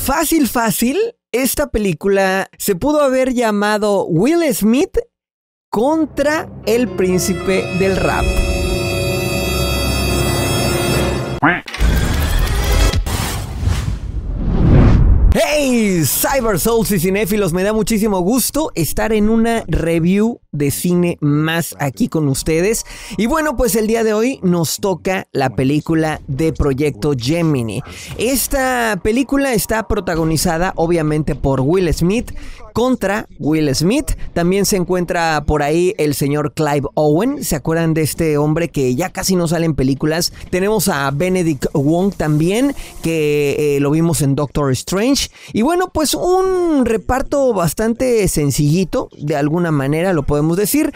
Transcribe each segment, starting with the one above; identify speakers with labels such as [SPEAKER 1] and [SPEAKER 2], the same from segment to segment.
[SPEAKER 1] fácil, fácil, esta película se pudo haber llamado Will Smith contra el príncipe del rap. ¡Hey! Cyber Souls y cinéfilos, me da muchísimo gusto estar en una review de cine más aquí con ustedes. Y bueno, pues el día de hoy nos toca la película de Proyecto Gemini. Esta película está protagonizada obviamente por Will Smith contra Will Smith. También se encuentra por ahí el señor Clive Owen. ¿Se acuerdan de este hombre que ya casi no sale en películas? Tenemos a Benedict Wong también, que eh, lo vimos en Doctor Strange. Y bueno, pues un reparto bastante sencillito, de alguna manera lo podemos decir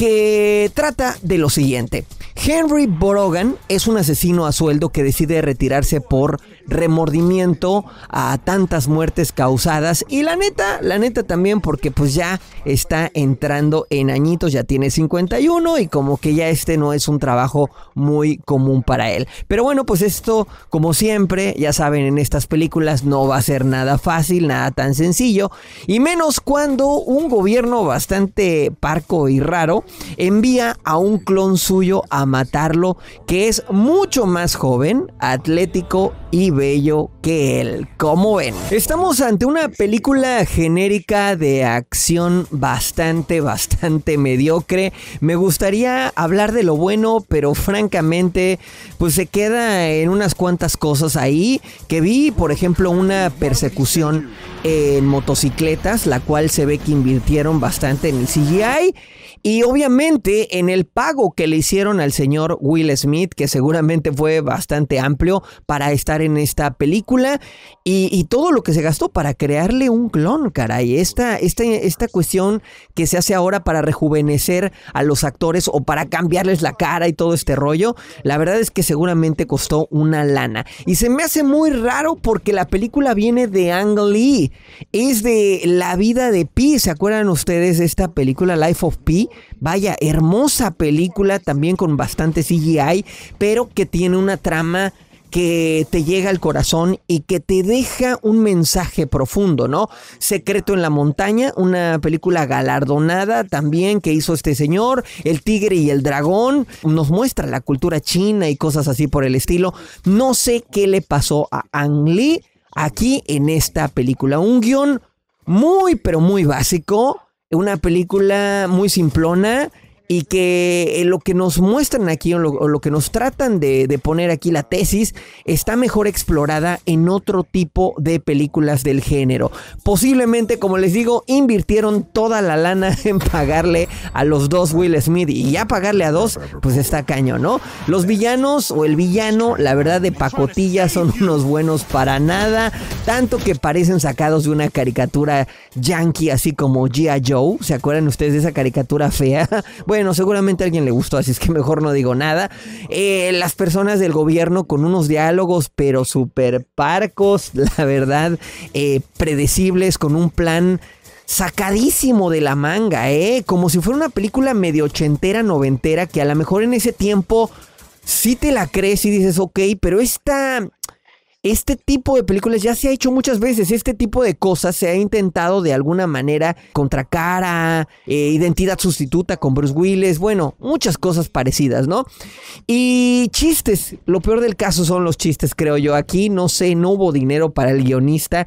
[SPEAKER 1] que trata de lo siguiente. Henry Borogan es un asesino a sueldo que decide retirarse por remordimiento a tantas muertes causadas y la neta, la neta también porque pues ya está entrando en añitos, ya tiene 51 y como que ya este no es un trabajo muy común para él. Pero bueno, pues esto como siempre, ya saben, en estas películas no va a ser nada fácil, nada tan sencillo y menos cuando un gobierno bastante parco y raro envía a un clon suyo a matarlo que es mucho más joven, atlético y bello que él. Como ven, estamos ante una película genérica de acción bastante, bastante mediocre. Me gustaría hablar de lo bueno, pero francamente, pues se queda en unas cuantas cosas ahí que vi, por ejemplo, una persecución en motocicletas, la cual se ve que invirtieron bastante en el CGI y obviamente en el pago que le hicieron al señor Will Smith, que seguramente fue bastante amplio para estar en esta película y, todo lo que se gastó para crearle un clon, caray. Esta, esta, esta cuestión que se hace ahora para rejuvenecer a los actores o para cambiarles la cara y todo este rollo, la verdad es que seguramente costó una lana. Y se me hace muy raro porque la película viene de Ang Lee es de la vida de Pi. ¿Se acuerdan ustedes de esta película Life of Pi? Vaya, hermosa película también con bastante CGI, pero que tiene una trama que te llega al corazón y que te deja un mensaje profundo, ¿no? Secreto en la montaña, una película galardonada también que hizo este señor, El tigre y el dragón, nos muestra la cultura china y cosas así por el estilo. No sé qué le pasó a Ang Lee, aquí en esta película. Un guión muy, pero muy básico. Una película muy simplona y que eh, lo que nos muestran aquí o lo, que nos tratan de, poner aquí la tesis está mejor explorada en otro tipo de películas del género. Posiblemente, como les digo, invirtieron toda la lana en pagarle a los dos Will Smith y ya pagarle a dos, pues está caño, ¿no? Los villanos o el villano, la verdad de pacotilla, son unos buenos para nada, tanto que parecen sacados de una caricatura yankee así como Gia Joe, ¿se acuerdan ustedes de esa caricatura fea? Bueno, bueno, seguramente a alguien le gustó, así es que mejor no digo nada. Eh, las personas del gobierno con unos diálogos, pero súper parcos, la verdad, eh, predecibles, con un plan sacadísimo de la manga, ¿eh? Como si fuera una película medio ochentera, noventera, que a lo mejor en ese tiempo sí te la crees y dices, ok, pero esta este tipo de películas ya se ha hecho muchas veces, este tipo de cosas se ha intentado de alguna manera contra cara, eh, identidad sustituta con Bruce Willis, bueno, muchas cosas parecidas, ¿no? Y chistes, lo peor del caso son los chistes, creo yo. Aquí no sé, no hubo dinero para el guionista,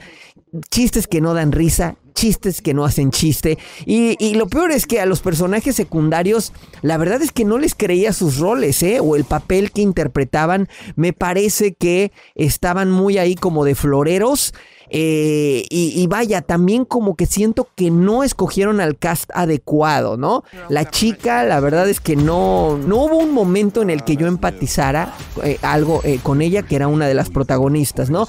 [SPEAKER 1] chistes que no dan risa, chistes que no hacen chiste. Y, lo peor es que a los personajes secundarios, la verdad es que no les creía sus roles, ¿eh? O el papel que interpretaban. Me parece que estaban muy ahí como de floreros. Eh, y, vaya, también como que siento que no escogieron al cast adecuado, ¿no? La chica, la verdad es que no, no hubo un momento en el que yo empatizara eh, algo eh, con ella, que era una de las protagonistas, ¿no?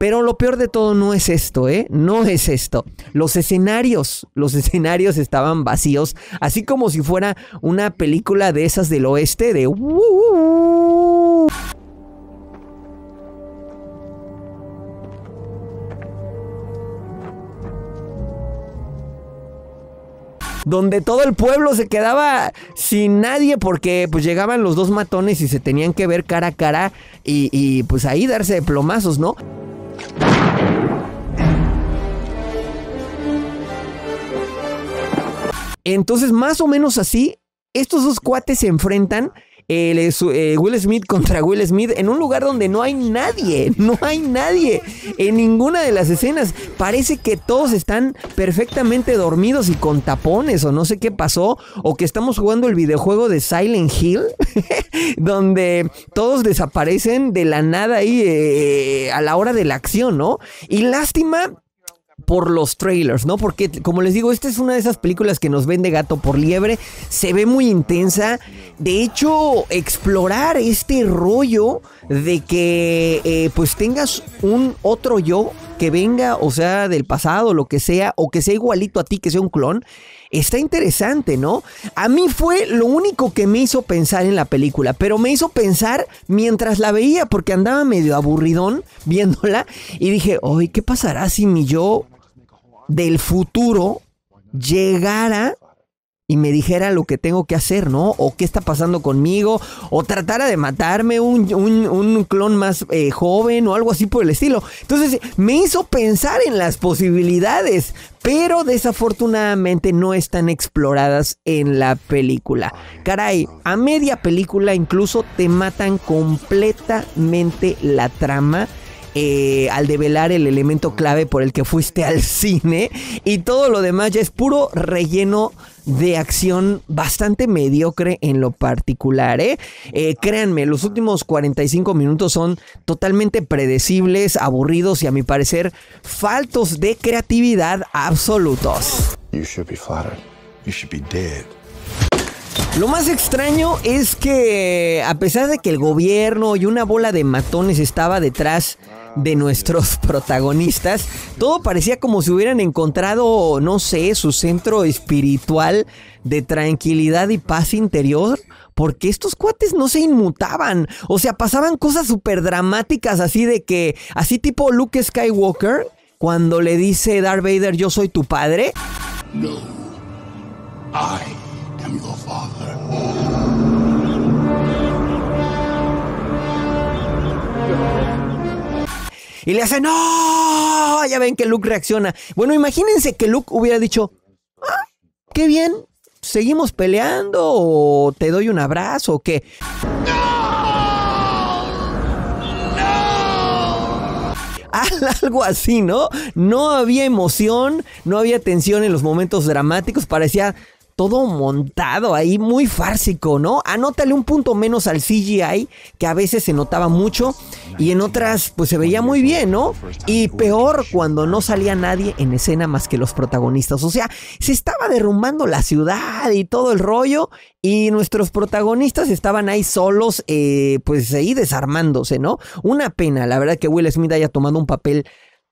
[SPEAKER 1] Pero lo peor de todo no es esto, ¿eh? No es esto. Los escenarios, los escenarios estaban vacíos, así como si fuera una película de esas del oeste, de... donde todo el pueblo se quedaba sin nadie porque pues llegaban los dos matones y se tenían que ver cara a cara y, pues ahí darse de plomazos, ¿no? Entonces, más o menos así, estos dos cuates se enfrentan eh, eh, Will Smith contra Will Smith en un lugar donde no hay nadie, no hay nadie en ninguna de las escenas. Parece que todos están perfectamente dormidos y con tapones o no sé qué pasó, o que estamos jugando el videojuego de Silent Hill, donde todos desaparecen de la nada ahí eh, a la hora de la acción, ¿no? Y lástima por los trailers, ¿no? Porque, como les digo, esta es una de esas películas que nos vende gato por liebre. Se ve muy intensa. De hecho, explorar este rollo de que eh, pues tengas un otro yo que venga, o sea, del pasado, lo que sea, o que sea igualito a ti, que sea un clon, está interesante, ¿no? A mí fue lo único que me hizo pensar en la película, pero me hizo pensar mientras la veía, porque andaba medio aburridón viéndola, y dije, uy, ¿qué pasará si mi yo del futuro llegara y me dijera lo que tengo que hacer, ¿no? O qué está pasando conmigo, o tratara de matarme un, clon más eh, joven o algo así por el estilo. Entonces me hizo pensar en las posibilidades, pero desafortunadamente no están exploradas en la película. Caray, a media película incluso te matan completamente la trama eh, al develar el elemento clave por el que fuiste al cine y todo lo demás ya es puro relleno de acción bastante mediocre en lo particular. ¿eh? eh créanme, los últimos 45 minutos son totalmente predecibles, aburridos y a mi parecer faltos de creatividad absolutos. Lo más extraño es que a pesar de que el gobierno y una bola de matones estaba detrás de nuestros protagonistas. Todo parecía como si hubieran encontrado, no sé, su centro espiritual de tranquilidad y paz interior. Porque estos cuates no se inmutaban. O sea, pasaban cosas súper dramáticas así de que, así tipo Luke Skywalker, cuando le dice Darth Vader, yo soy tu padre. No, I am your father. y le hace, no, ya ven que Luke reacciona. Bueno, imagínense que Luke hubiera dicho, ah, qué bien, seguimos peleando o te doy un abrazo o qué. algo así, ¿no? No había emoción, no había tensión en los momentos dramáticos, parecía todo montado ahí, muy fársico, ¿no? Anótale un punto menos al CGI, que a veces se notaba mucho y en otras pues se veía muy bien, ¿no? Y peor cuando no salía nadie en escena más que los protagonistas. O sea, se estaba derrumbando la ciudad y todo el rollo y nuestros protagonistas estaban ahí solos, eh, pues ahí desarmándose, ¿no? Una pena, la verdad que Will Smith haya tomado un papel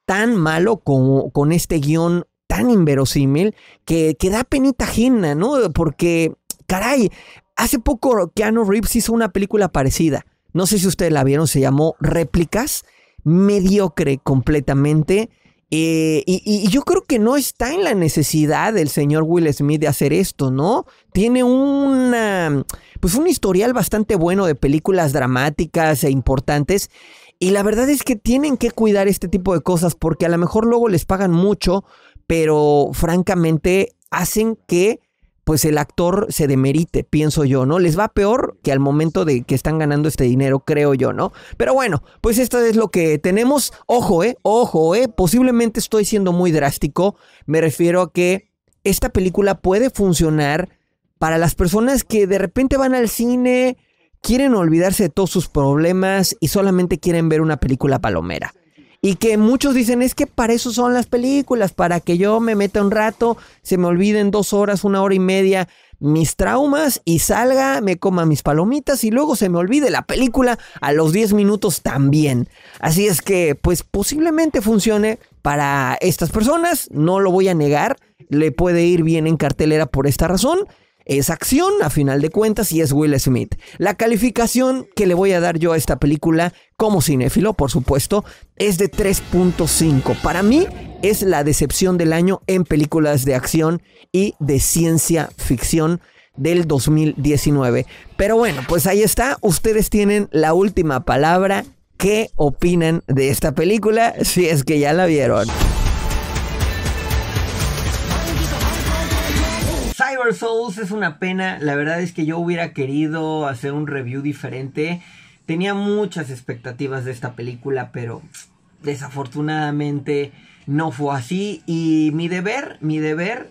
[SPEAKER 1] tan malo como con este guión tan inverosímil que, que da penita ajena, ¿no? Porque, caray, hace poco Keanu Reeves hizo una película parecida. No sé si ustedes la vieron, se llamó Réplicas. Mediocre completamente. Eh, y, y, yo creo que no está en la necesidad del señor Will Smith de hacer esto, ¿no? Tiene una, pues un historial bastante bueno de películas dramáticas e importantes. Y la verdad es que tienen que cuidar este tipo de cosas porque a lo mejor luego les pagan mucho, pero francamente hacen que pues el actor se demerite, pienso yo, ¿no? Les va peor que al momento de que están ganando este dinero, creo yo, ¿no? Pero bueno, pues esto es lo que tenemos. Ojo, eh, ojo, eh, posiblemente estoy siendo muy drástico. Me refiero a que esta película puede funcionar para las personas que de repente van al cine, quieren olvidarse de todos sus problemas y solamente quieren ver una película palomera. Y que muchos dicen, es que para eso son las películas, para que yo me meta un rato, se me olviden dos horas, una hora y media mis traumas y salga, me coma mis palomitas y luego se me olvide la película a los 10 minutos también. Así es que, pues posiblemente funcione para estas personas, no lo voy a negar, le puede ir bien en cartelera por esta razón es acción, a final de cuentas, y es Will Smith. La calificación que le voy a dar yo a esta película, como cinéfilo, por supuesto, es de 3.5. Para mí es la decepción del año en películas de acción y de ciencia ficción del 2019. Pero bueno, pues ahí está. Ustedes tienen la última palabra. ¿Qué opinan de esta película si es que ya la vieron? Souls es una pena. La verdad es que yo hubiera querido hacer un review diferente. Tenía muchas expectativas de esta película, pero desafortunadamente no fue así. Y mi deber, mi deber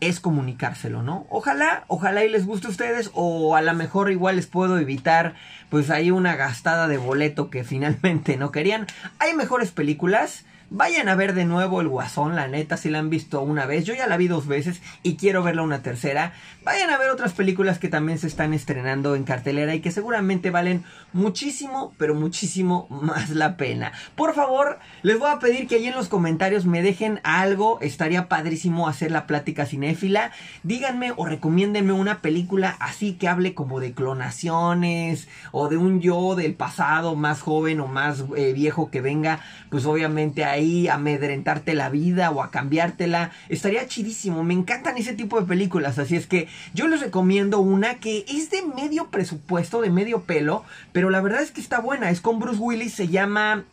[SPEAKER 1] es comunicárselo, ¿no? Ojalá, ojalá y les guste a ustedes o a lo mejor igual les puedo evitar pues ahí una gastada de boleto que finalmente no querían. Hay mejores películas. Vayan a ver de nuevo el Guasón, la neta, si la han visto una vez. Yo ya la vi dos veces y quiero verla una tercera. Vayan a ver otras películas que también se están estrenando en cartelera y que seguramente valen muchísimo, pero muchísimo más la pena. Por favor, les voy a pedir que ahí en los comentarios me dejen algo. Estaría padrísimo hacer la plática cinéfila. Díganme o recomiéndenme una película así que hable como de clonaciones o de un yo del pasado más joven o más eh, viejo que venga. Pues obviamente hay ahí a amedrentarte la vida o a cambiártela. Estaría chidísimo, me encantan ese tipo de películas, así es que yo les recomiendo una que es de medio presupuesto, de medio pelo, pero la verdad es que está buena, es con Bruce Willis, se llama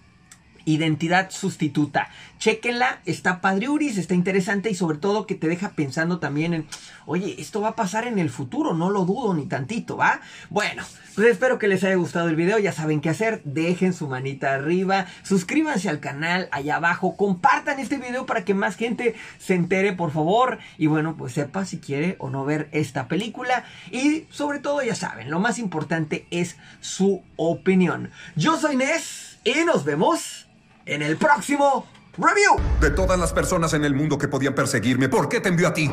[SPEAKER 1] Identidad sustituta. Chequenla, está padriuris, está interesante y sobre todo que te deja pensando también en, oye, esto va a pasar en el futuro, no lo dudo ni tantito, ¿va? Bueno, pues espero que les haya gustado el video, ya saben qué hacer, dejen su manita arriba, suscríbanse al canal allá abajo, compartan este video para que más gente se entere, por favor, y bueno, pues sepa si quiere o no ver esta película y sobre todo, ya saben, lo más importante es su opinión. Yo soy Nes y nos vemos en el próximo review. De todas las personas en el mundo que podían perseguirme, ¿por qué te envió a ti?